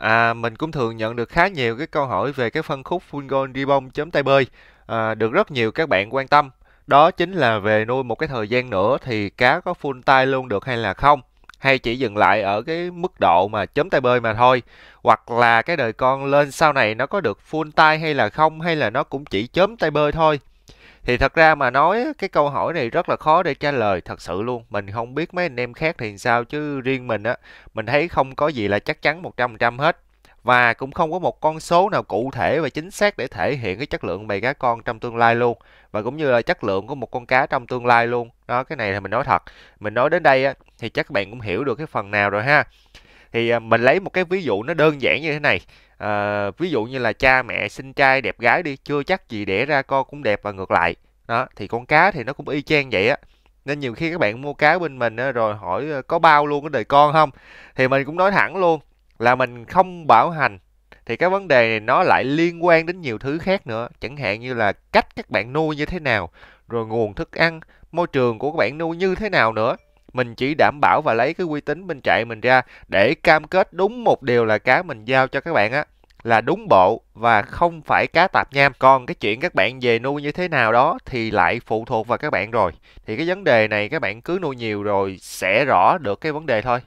À, mình cũng thường nhận được khá nhiều cái câu hỏi về cái phân khúc full Fungol Ribbon chấm tay bơi à, được rất nhiều các bạn quan tâm. Đó chính là về nuôi một cái thời gian nữa thì cá có full tay luôn được hay là không? Hay chỉ dừng lại ở cái mức độ mà chấm tay bơi mà thôi? Hoặc là cái đời con lên sau này nó có được full tay hay là không hay là nó cũng chỉ chấm tay bơi thôi? thì thật ra mà nói cái câu hỏi này rất là khó để trả lời thật sự luôn mình không biết mấy anh em khác thì sao chứ riêng mình á mình thấy không có gì là chắc chắn 100% hết và cũng không có một con số nào cụ thể và chính xác để thể hiện cái chất lượng bầy cá con trong tương lai luôn và cũng như là chất lượng của một con cá trong tương lai luôn đó cái này là mình nói thật mình nói đến đây á, thì chắc các bạn cũng hiểu được cái phần nào rồi ha thì à, mình lấy một cái ví dụ nó đơn giản như thế này à, ví dụ như là cha mẹ sinh trai đẹp gái đi chưa chắc gì đẻ ra con cũng đẹp và ngược lại đó thì con cá thì nó cũng y chang vậy á nên nhiều khi các bạn mua cá bên mình rồi hỏi à, có bao luôn cái đời con không thì mình cũng nói thẳng luôn là mình không bảo hành thì cái vấn đề này nó lại liên quan đến nhiều thứ khác nữa chẳng hạn như là cách các bạn nuôi như thế nào rồi nguồn thức ăn môi trường của các bạn nuôi như thế nào nữa mình chỉ đảm bảo và lấy cái uy tín bên chạy mình ra để cam kết đúng một điều là cá mình giao cho các bạn á là đúng bộ và không phải cá tạp nham còn cái chuyện các bạn về nuôi như thế nào đó thì lại phụ thuộc vào các bạn rồi thì cái vấn đề này các bạn cứ nuôi nhiều rồi sẽ rõ được cái vấn đề thôi